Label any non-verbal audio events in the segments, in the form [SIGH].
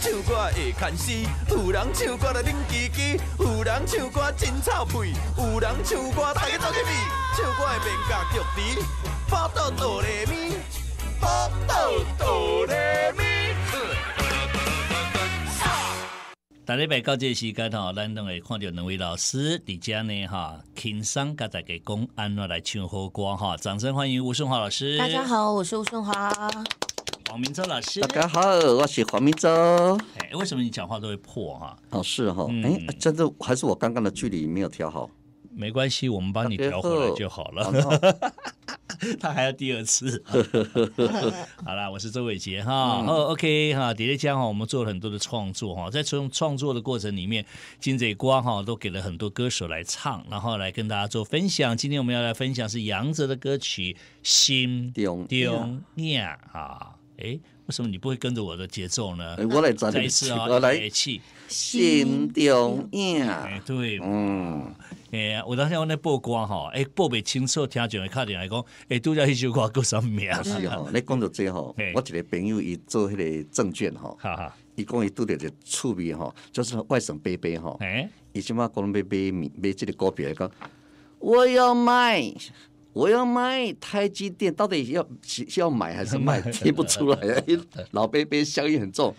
唱歌会谦虚，有人唱歌来冷机机，有人唱歌真臭屁，有人唱歌抬去倒去咪。唱歌会变甲绝子，巴肚大嘞咪，巴肚大嘞咪。大礼拜到这时间吼，咱都会看到两位老师伫这呢哈，轻松加大家讲安怎来唱好歌哈，掌声欢迎吴顺华老师。大家好，我是吴顺华。黄明洲老师，大家好，我是黄明洲。哎，为什么你讲话都会破哈？哦，是哈，哎，真的还是我刚刚的距离没有调好，没关系，我们帮你调回来就好了。[LAUGHS] 他还要第二次。[LAUGHS] 好啦，我是周伟杰哈，OK 哦、哈，叠叠江哈，我们做了很多的创作哈，在从创作的过程里面，金嘴光哈都给了很多歌手来唱，然后来跟大家做分享。今天我们要来分享是杨哲的歌曲《心丁丁念》啊。哎，为什么你不会跟着我的节奏呢？我来一次啊，我来气。心中影对，嗯，哎呀，我当时我那报歌哈，哎，报袂清楚，听上去卡定来讲，哎，都在一首歌叫什么名？是哈，[LAUGHS] 你到这最好。我一个朋友伊做迄个证券哈，哈哈，伊讲伊拄着一个趣味哈，就是外省背背哈，哎，伊前嘛讲要买买买这个歌票，来讲。我要买。我要卖台积电，到底要要买还是卖？[LAUGHS] 听不出来呀，老 baby，香烟很重。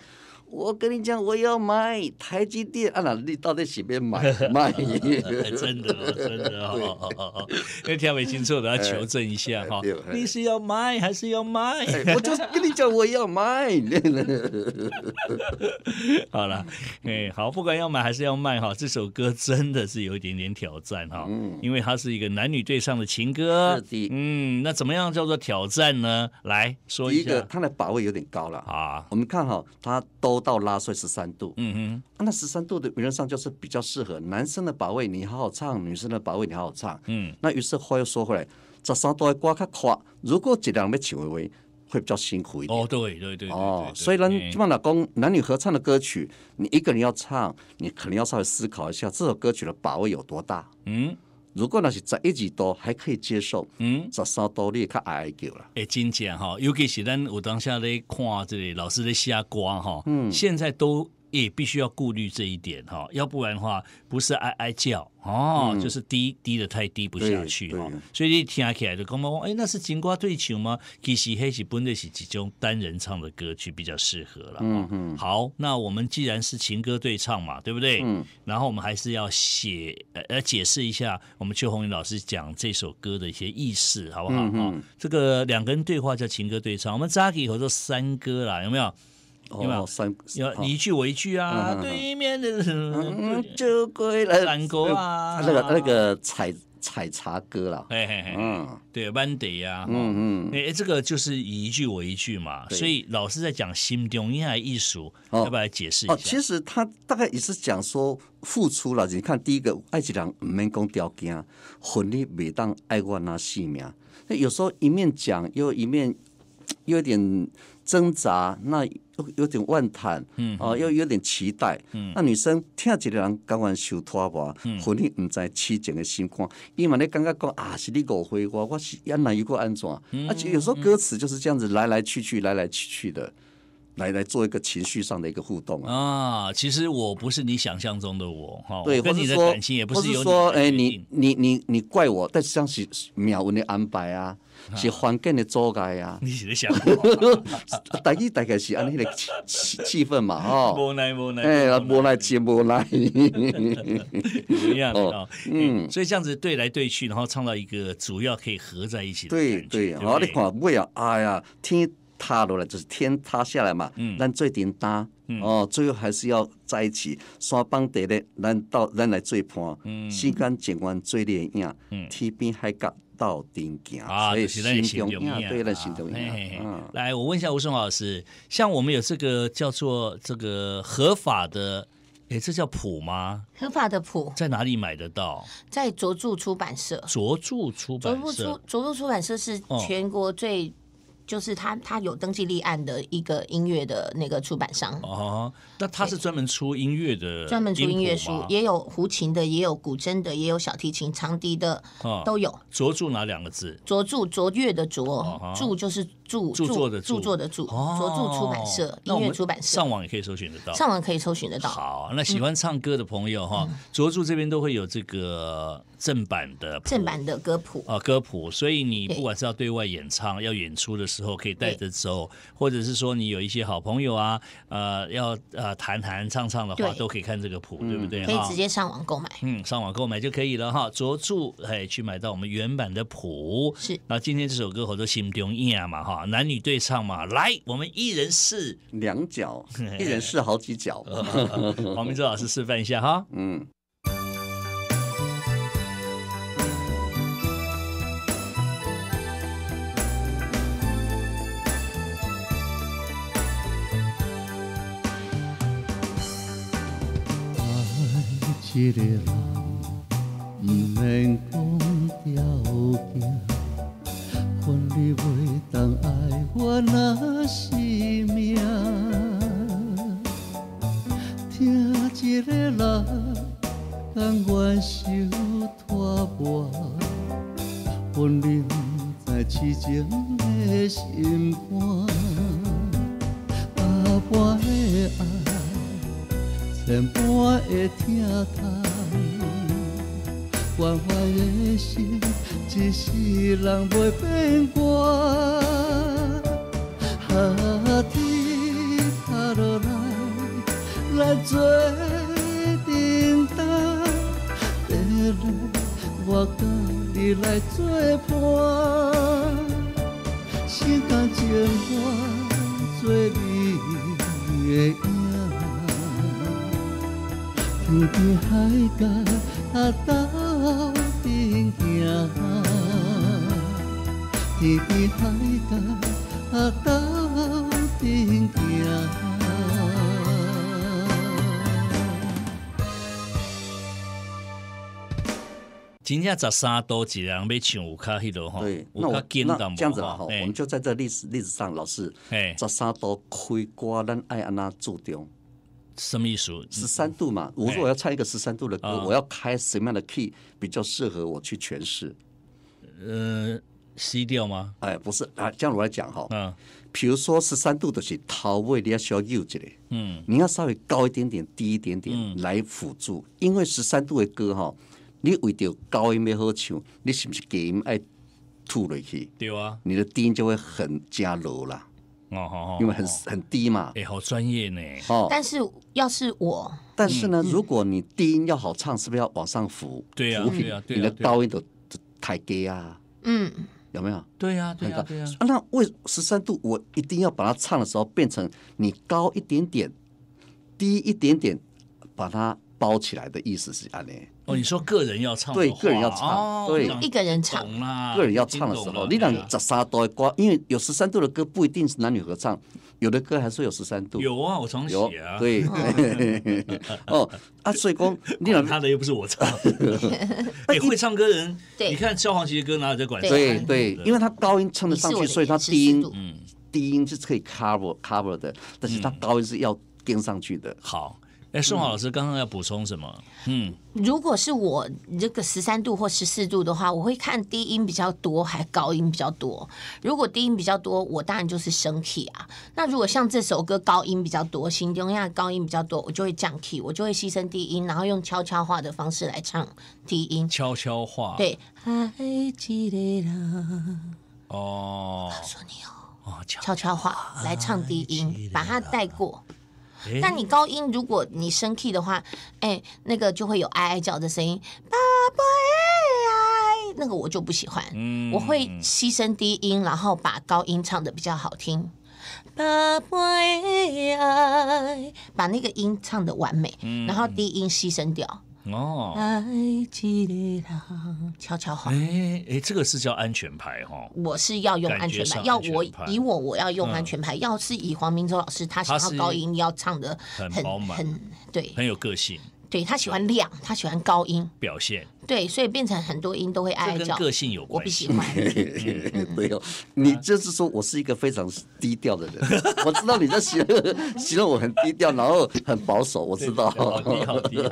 我跟你讲，我要买台积电啊！哪你到底随便买卖？[LAUGHS] 真的，真的，好好好，那听没听错的？要求证一下哈。你是要买还是要卖？我就跟你讲，我要买。[LAUGHS] 好了，哎，好，不管要买还是要卖哈，这首歌真的是有一点点挑战哈，因为它是一个男女对唱的情歌。嗯，那怎么样叫做挑战呢？来说一个，他的把位有点高了啊。我们看哈，他都。到拉碎十三度，嗯哼，那十三度的理论上就是比较适合男生的把位，你好好唱；女生的把位你好好唱。嗯，那于是话又说回来，十三度的歌较如果一两个人轻微微会比较辛苦一点。哦，对对对，哦，所以呢，就讲了，讲男女合唱的歌曲，你一个人要唱，你可能要稍微思考一下这首歌曲的把位有多大。嗯。如果那是十一二度还可以接受。嗯，十三度你也较矮叫了。哎，真正哈，尤其是咱有当下咧看这个老师咧写歌哈，嗯，现在都。也必须要顾虑这一点哈，要不然的话，不是哀哀叫哦，就是低低的太低不下去哈。所以听起来就公猫，哎，那是情歌对球吗？其实黑是本来是几种单人唱的歌曲比较适合了。嗯嗯。好，那我们既然是情歌对唱嘛，对不对？嗯。然后我们还是要写呃解释一下，我们邱红云老师讲这首歌的一些意思，好不好？嗯这个两个人对话叫情歌对唱，我们渣给后说三歌啦，有没有？哦，山有你一句我一句啊，对面的人就归山歌啊，那个那个采采茶歌了，对哎哎，嗯，对，a y 呀，嗯嗯，哎，这个就是以一句我一句嘛，所以老师在讲心中音乐艺术，要不要解释一下？其实他大概也是讲说付出了，你看第一个，爱一人唔免讲条件，婚礼每当爱过那四名，那有时候一面讲又一面又有点挣扎，那。有点惋叹，哦，又有点期待。那女生听一个人刚刚受拖嗯，和你不知痴情的心肝。因为你刚刚讲啊，是你误会我，我是原来有个安怎？而且有时候歌词就是这样子来来去去，来来去去的。来来做一个情绪上的一个互动啊！啊，其实我不是你想象中的我哈。对，或者你的感情也不是有说，哎，你你你你怪我，但是像是命运的安排啊，是环境的阻碍啊。[LAUGHS] 你的想大概 [LAUGHS] 大概是按尼的 [LAUGHS] 气气氛嘛哈。无奈无奈，哎，无奈情无奈一样的嗯，所以这样子对来对去，然后创造一个主要可以合在一起。对对，我的话为要，哎呀，听。塌落来就是天塌下来嘛，咱最顶搭哦，最后还是要在一起。山崩地裂，咱到咱来最嗯，世间千万最烈样，天边海角到顶行。所以，心中么对人心中么嗯，来，我问一下吴松老师，像我们有这个叫做这个合法的，哎，这叫谱吗？合法的谱在哪里买得到？在卓著出版社。卓著出版，卓著出，卓著出版社是全国最。就是他，他有登记立案的一个音乐的那个出版商。哦，那他是专门出音乐的，专门出音乐书，也有胡琴的，也有古筝的，也有小提琴、长笛的，都有。卓著哪两个字？卓著，卓越的卓，著就是。著著作的著作的著，卓著出版社音乐出版社，上网也可以搜寻得到，上网可以搜寻得到。好，那喜欢唱歌的朋友哈，卓著这边都会有这个正版的正版的歌谱啊歌谱，所以你不管是要对外演唱、要演出的时候，可以带着走，或者是说你有一些好朋友啊，呃，要呃谈谈唱唱的话，都可以看这个谱，对不对？可以直接上网购买，嗯，上网购买就可以了哈。卓著哎，去买到我们原版的谱是。那今天这首歌好多心中印》嘛哈。男女对唱嘛，来，我们一人试两脚，[LAUGHS] 一人试好几脚。[LAUGHS] 黄明洲老师示范一下哈，嗯。人，当月受拖磨，分点在痴情的心肝，啊，我的爱，千般的疼痛，关怀的心，一世人袂变卦。啊，天塌落来来做。我跟你来做伴，心甘情愿做你的影，天边海角啊到边疆，天边海角啊到边疆。今天十三度，几人要唱卡迄罗哈？对，那我那这样子吧，哈，我们就在这历史历史上，老师，十三度开瓜咱爱安娜注掉，什么意思？十三度嘛，我说我要唱一个十三度的歌，我要开什么样的 key 比较适合我去诠释？呃，C 调吗？哎，不是，啊，这样我来讲哈，嗯，比如说十三度的是陶要需要右这里，嗯，你要稍微高一点点，低一点点来辅助，因为十三度的歌哈。你为着高音要好唱，你是不是给音爱吐落去？对啊，你的低音就会很加落啦。哦哦哦，因为很很低嘛。哎，好专业呢。哦，但是要是我，但是呢，如果你低音要好唱，是不是要往上浮？对啊，对啊，对啊。你的高音都抬低啊。嗯，有没有？对啊，对啊，对啊。那为十三度，我一定要把它唱的时候变成你高一点点，低一点点，把它包起来的意思是安尼。哦，你说个人要唱对，个人要唱对，一个人唱，个人要唱的时候，你俩咋啥都瓜？因为有十三度的歌不一定是男女合唱，有的歌还是有十三度。有啊，我常写啊。对。[LAUGHS] 哦，啊，所以光你让他的又不是我唱。[LAUGHS] 哎，会唱歌人，对，你看萧煌奇的歌哪有在管？对对，因为他高音唱得上去，所以他低音，嗯，低音是可以 cover cover 的，但是他高音是要跟上去的。好。哎，宋浩老师刚刚要补充什么？嗯，如果是我这个十三度或十四度的话，我会看低音比较多还高音比较多。如果低音比较多，我当然就是升 key 啊。那如果像这首歌高音比较多，新东亚高音比较多，我就会降 key，我就会牺牲低音，然后用悄悄话的方式来唱低音。悄悄话，对，哦，你哦，悄悄话来唱低音，把它带过。但你高音如果你升 key 的话，哎，那个就会有哀哀叫的声音。那个我就不喜欢，我会牺牲低音，然后把高音唱的比较好听。把那个音唱的完美，然后低音牺牲掉。哦，悄悄话。哎哎，这个是叫安全牌哈。我是要用安全牌，要我以我我要用安全牌。要是以黄明洲老师，他喜欢高音，要唱的很很很对，很有个性。对他喜欢亮，他喜欢高音表现。对，所以变成很多音都会爱叫，跟个性有关系。我不喜欢。[LAUGHS] 对哦，你就是说我是一个非常低调的人，[LAUGHS] 我知道你在形容形容我很低调，然后很保守，我知道。好低调，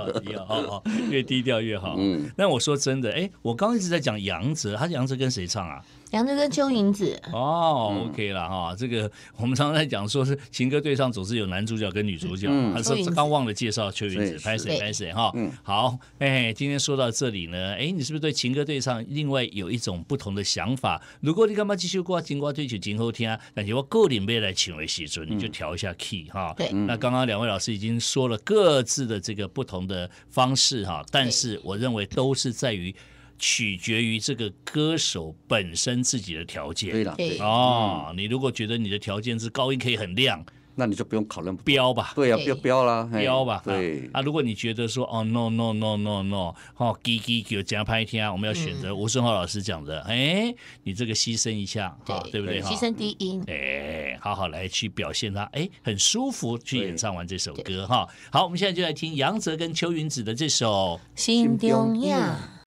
好低调，哈，越低调越好。嗯，那我说真的，哎，我刚一直在讲杨哲，他杨哲跟谁唱啊？杨哲跟邱云子。哦，OK 了哈，这个我们常常在讲，说是情歌对唱总是有男主角跟女主角，嗯，刚忘了介绍邱云子，拍谁拍谁哈。嗯，好，哎，今天说到这里。呢？哎，你是不是对情歌对唱另外有一种不同的想法？如果你干嘛继续挂情歌对曲今后听啊？那你要个人来请的时候，你就调一下 key 哈。对，那刚刚两位老师已经说了各自的这个不同的方式哈。但是我认为都是在于取决于这个歌手本身自己的条件。对的，对。哦，你如果觉得你的条件是高音可以很亮。那你就不用考虑标吧，对呀，标标啦，标吧，对。啊，如果你觉得说，哦，no no no no no，哦，g g q，怎样拍一天啊？我们要选择吴顺浩老师讲的，哎，你这个牺牲一下，对对不对？牺牲低音，哎，好好来去表现它，哎，很舒服去演唱完这首歌哈。好，我们现在就来听杨泽跟邱云子的这首《心中呀》。